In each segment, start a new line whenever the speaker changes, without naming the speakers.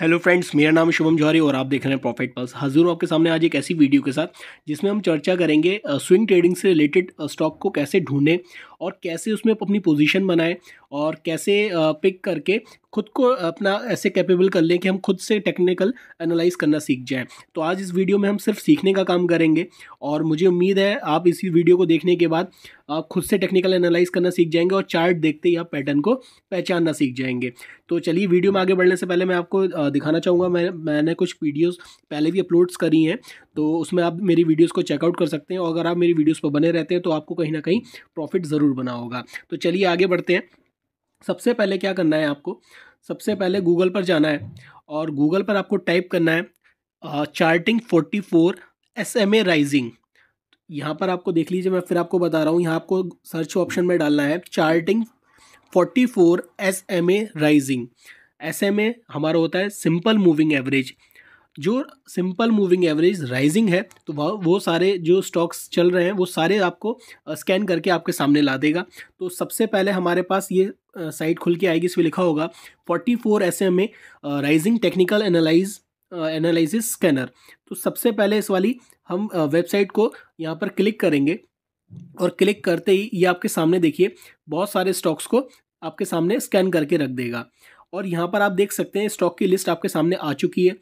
hello friends मेरा नाम शुभम जौहरी और आप देख रहे हैं प्रॉफिट पल्स हाजिर आपके सामने आज एक ऐसी वीडियो के साथ जिसमें हम चर्चा करेंगे स्विंग ट्रेडिंग से रिलेटेड स्टॉक को कैसे ढूंढें और कैसे उसमें अपनी पोजीशन बनाएं और कैसे पिक करके खुद को अपना ऐसे कैपेबल कर लें कि हम खुद से टेक्निकल एनालाइज करना सीख जाएं तो आज इस वीडियो में हम सिर्फ सीखने का काम करेंगे और मुझे उम्मीद है आप इसी वीडियो को देखने के बाद आप खुद से टेक्निकल एनालाइज करना सीख जाएंगे और चार्ट देखते ही आप पैटर्न को पहचानना सीख जाएंगे तो चलिए वीडियो में आगे बढ़ने से पहले मैं आपको दिखाना चाहूँगा मैं मैंने कुछ वीडियोज़ पहले भी अपलोड्स करी हैं तो उसमें आप मेरी वीडियोस को चेकआउट कर सकते हैं और अगर आप मेरी वीडियोस पर बने रहते हैं तो आपको कहीं ना कहीं प्रॉफिट ज़रूर बना होगा तो चलिए आगे बढ़ते हैं सबसे पहले क्या करना है आपको सबसे पहले गूगल पर जाना है और गूगल पर आपको टाइप करना है charting forty four S M A rising यहाँ पर आपको देख लीजिए मैं फिर आपको बता रहा हूँ यहाँ आपको सर्च ऑप्शन में डालना है charting forty four S M A rising S M A हमारा होता है सिंपल मूविंग एवरेज जो सिंपल मूविंग एवरेज राइजिंग है तो वह वो सारे जो स्टॉक्स चल रहे हैं वो सारे आपको स्कैन करके आपके सामने ला देगा तो सबसे पहले हमारे पास ये साइट खुल के आएगी इसमें लिखा होगा 44 four S M A rising technical analyse analysis scanner तो सबसे पहले इस वाली हम वेबसाइट को यहाँ पर क्लिक करेंगे और क्लिक करते ही ये आपके सामने देखिए बहुत सारे स्टॉक्स को आपके सामने स्कैन करके रख देगा और यहाँ पर आप देख सकते हैं स्टॉक की लिस्ट आपके सामने आ चुकी है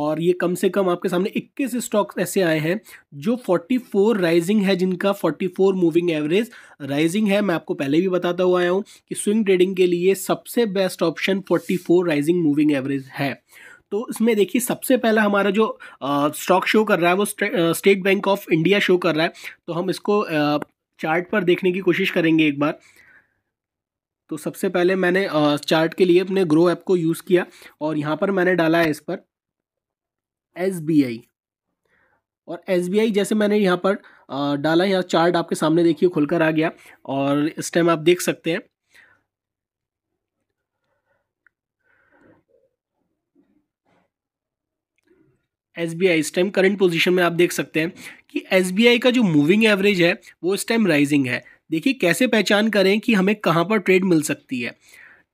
और ये कम से कम आपके सामने 21 स्टॉक ऐसे आए हैं जो 44 राइजिंग है जिनका 44 मूविंग एवरेज राइजिंग है मैं आपको पहले भी बताता हुआ आया हूँ कि स्विंग ट्रेडिंग के लिए सबसे best option 44 rising moving average है तो इसमें देखिए सबसे पहला हमारा जो स्टॉक शो कर रहा है वो State Bank of India show कर रहा है तो हम इसको चार्ट पर देखने की कोशिश करेंगे एक बार तो सबसे पहले मैंने चार्ट के लिए अपने ग्रो ऐप को यूज़ किया और यहाँ पर मैंने डाला है इस पर एस बी आई और एस बी आई जैसे मैंने यहाँ पर डाला यहाँ चार्ट आपके सामने देखिए खुलकर आ गया और इस टाइम आप देख सकते हैं एस बी आई इस टाइम करंट पोजीशन में आप देख सकते हैं कि एस बी आई का जो मूविंग एवरेज है वो इस टाइम राइजिंग है देखिए कैसे पहचान करें कि हमें कहाँ पर ट्रेड मिल सकती है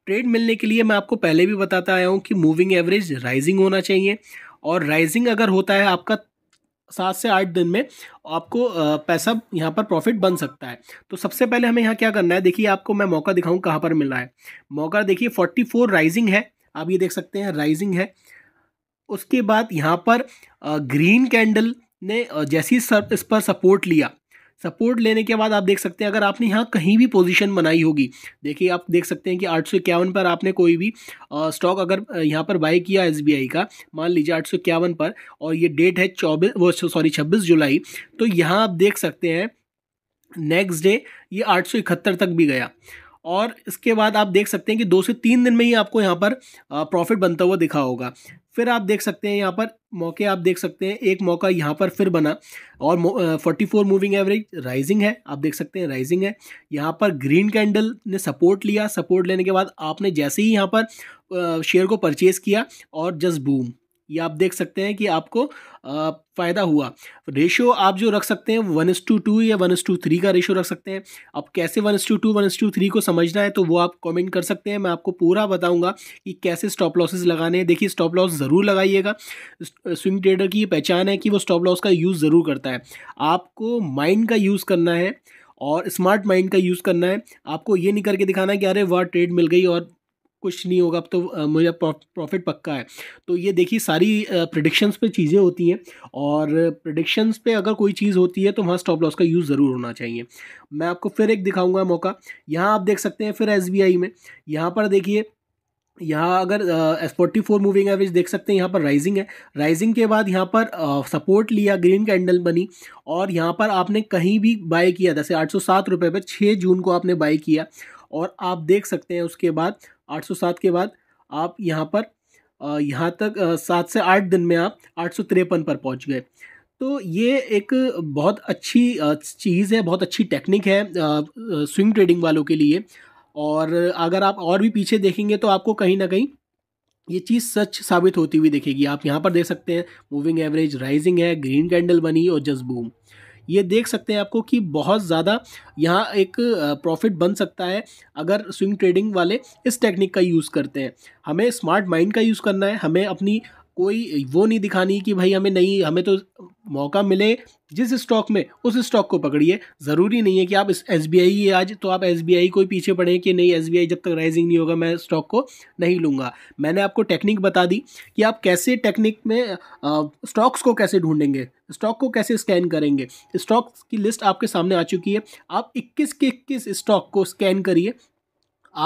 ट्रेड मिलने के लिए मैं आपको पहले भी बताता आया हूँ कि मूविंग एवरेज राइजिंग होना चाहिए और राइजिंग अगर होता है आपका सात से आठ दिन में आपको पैसा यहाँ पर प्रॉफिट बन सकता है तो सबसे पहले हमें यहाँ क्या करना है देखिए आपको मैं मौका दिखाऊँ कहाँ पर मिला है मौका देखिए फोर्टी फोर राइजिंग है आप ये देख सकते हैं राइजिंग है उसके बाद यहाँ पर ग्रीन कैंडल ने जैसी इस पर सपोर्ट लिया सपोर्ट लेने के बाद आप देख सकते हैं अगर आपने यहाँ कहीं भी पोजीशन बनाई होगी देखिए आप देख सकते हैं कि आठ सौ इक्यावन पर आपने कोई भी स्टॉक अगर यहाँ पर बाई किया एस का मान लीजिए आठ सौ इक्यावन पर और ये डेट है चौबीस वो सॉरी छब्बीस जुलाई तो यहाँ आप देख सकते हैं नेक्स्ट डे ये आठ तक भी गया और इसके बाद आप देख सकते हैं कि दो से तीन दिन में ही आपको यहाँ पर प्रॉफिट बनता हुआ दिखा होगा फिर आप देख सकते हैं यहाँ पर मौके आप देख सकते हैं एक मौका यहाँ पर फिर बना और forty four moving average rising है आप देख सकते हैं राइजिंग है यहाँ पर ग्रीन कैंडल ने सपोर्ट लिया सपोर्ट लेने के बाद आपने जैसे ही यहाँ पर शेयर को परचेज़ किया और जस्ट बूम ये आप देख सकते हैं कि आपको फ़ायदा हुआ रेशियो आप जो रख सकते हैं वन एस टू टू या वन एस टू थ्री का रेशियो रख सकते हैं आप कैसे one is to two one is to three को समझना है तो वो आप कमेंट कर सकते हैं मैं आपको पूरा बताऊंगा कि कैसे स्टॉप लॉसेस लगाने हैं देखिए स्टॉप लॉस ज़रूर लगाइएगा स्विंग ट्रेडर की पहचान है कि वो स्टॉप लॉस का यूज़ ज़रूर करता है आपको माइंड का यूज़ करना है और स्मार्ट माइंड का यूज़ करना है आपको ये नहीं करके दिखाना है कि अरे वाह ट्रेड मिल गई और कुछ नहीं होगा अब तो मुझे प्रॉफिट पक्का है तो ये देखिए सारी प्रडिक्शंस पे चीज़ें होती हैं और प्रडिक्शंस पे अगर कोई चीज़ होती है तो वहाँ स्टॉप लॉस का यूज़ ज़रूर होना चाहिए मैं आपको फिर एक दिखाऊंगा मौका यहाँ आप देख सकते हैं फिर एस में यहाँ पर देखिए यहाँ अगर फोर्टी फोर मूविंग एवरेज देख सकते हैं यहाँ पर राइजिंग है राइजिंग के बाद यहाँ पर सपोर्ट लिया ग्रीन कैंडल बनी और यहाँ पर आपने कहीं भी बाय किया जैसे आठ सौ सात रुपये पर छः जून को आपने बाय किया और आप देख सकते हैं उसके बाद 807 के बाद आप यहाँ पर यहाँ तक सात से आठ दिन में आप आठ पर पहुँच गए तो ये एक बहुत अच्छी चीज़ है बहुत अच्छी टेक्निक है स्विंग ट्रेडिंग वालों के लिए और अगर आप और भी पीछे देखेंगे तो आपको कहीं ना कहीं ये चीज़ सच साबित होती हुई दिखेगी आप यहाँ पर देख सकते हैं मूविंग एवरेज राइजिंग है ग्रीन कैंडल बनी और जस्ट बूम ये देख सकते हैं आपको कि बहुत ज़्यादा यहाँ एक प्रॉफिट बन सकता है अगर स्विंग ट्रेडिंग वाले इस टेक्निक का यूज़ करते हैं हमें स्मार्ट माइंड का यूज़ करना है हमें अपनी कोई वो नहीं दिखानी कि भाई हमें नहीं हमें तो मौका मिले जिस स्टॉक में उस स्टॉक को पकड़िए ज़रूरी नहीं है कि आप एस बी आई आज तो आप एस बी आई को पीछे पड़े कि नहीं एस बी आई जब तक राइजिंग नहीं होगा मैं स्टॉक को नहीं लूँगा मैंने आपको टेक्निक बता दी कि आप कैसे टेक्निक में स्टॉक्स को कैसे ढूंढेंगे स्टॉक को कैसे स्कैन करेंगे स्टॉक्स की लिस्ट आपके सामने आ चुकी है आप इक्कीस के इक्कीस स्टॉक को स्कैन करिए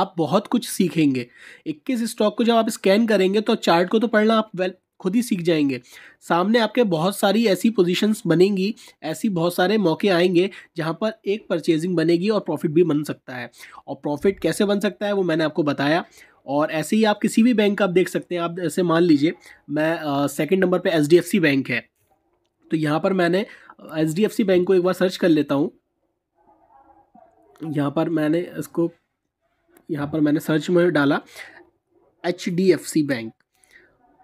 आप बहुत कुछ सीखेंगे 21 स्टॉक को जब आप स्कैन करेंगे तो चार्ट को तो पढ़ना आप वेल खुद ही सीख जाएंगे सामने आपके बहुत सारी ऐसी पोजीशंस बनेंगी ऐसी बहुत सारे मौके आएंगे जहाँ पर एक परचेजिंग बनेगी और प्रॉफिट भी बन सकता है और प्रॉफिट कैसे बन सकता है वो मैंने आपको बताया और ऐसे ही आप किसी भी बैंक का आप देख सकते हैं आप जैसे मान लीजिए मैं सेकेंड नंबर पर एच बैंक है तो यहाँ पर मैंने एच बैंक को एक बार सर्च कर लेता हूँ यहाँ पर मैंने इसको यहाँ पर मैंने सर्च में डाला H D F C bank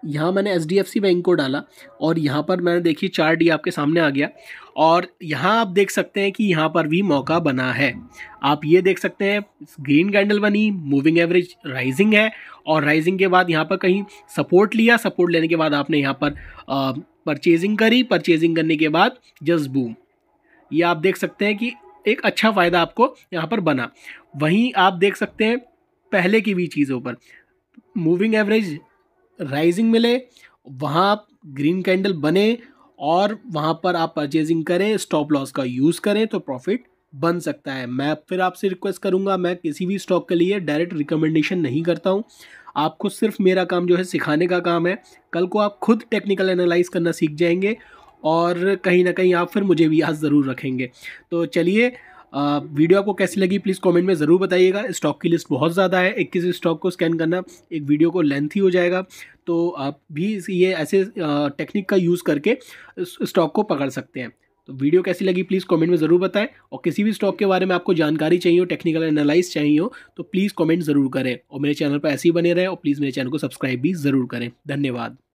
यहाँ मैंने H D F C bank को डाला और यहाँ पर मैंने देखी चार डी आपके सामने आ गया और यहाँ आप देख सकते हैं कि यहाँ पर भी मौका बना है आप ये देख सकते हैं ग्रीन कैंडल बनी मूविंग एवरेज राइजिंग है और राइजिंग के बाद यहाँ पर कहीं सपोर्ट लिया सपोर्ट लेने के बाद आपने यहाँ पर परचेजिंग करी परचेजिंग करने के बाद जस्ट बूम ये आप देख सकते हैं कि एक अच्छा फ़ायदा आपको यहाँ पर बना वहीं आप देख सकते हैं पहले की भी चीज़ों पर मूविंग एवरेज राइजिंग मिले वहाँ ग्रीन कैंडल बने और वहाँ पर आप परचेजिंग करें स्टॉप लॉस का यूज़ करें तो प्रॉफिट बन सकता है मैं फिर आपसे रिक्वेस्ट करूँगा मैं किसी भी स्टॉक के लिए डायरेक्ट रिकमेंडेशन नहीं करता हूँ आपको सिर्फ मेरा काम जो है सिखाने का काम है कल को आप खुद टेक्निकल एनालाइज करना सीख जाएंगे और कहीं ना कहीं आप फिर मुझे भी याद ज़रूर रखेंगे तो चलिए वीडियो आपको कैसी लगी प्लीज़ कमेंट में ज़रूर बताइएगा स्टॉक की लिस्ट बहुत ज़्यादा है एक किसी स्टॉक को स्कैन करना एक वीडियो को लेंथ ही हो जाएगा तो आप भी ये ऐसे टेक्निक का यूज़ करके स्टॉक को पकड़ सकते हैं तो वीडियो कैसी लगी प्लीज़ कमेंट में ज़रूर बताएं और किसी भी स्टॉक के बारे में आपको जानकारी चाहिए हो टेक्निकल एनालाइज चाहिए हो तो प्लीज़ कमेंट ज़रूर करें और मेरे चैनल पर ऐसे ही बने रहें और प्लीज़ मेरे चैनल को सब्सक्राइब भी ज़रूर करें धन्यवाद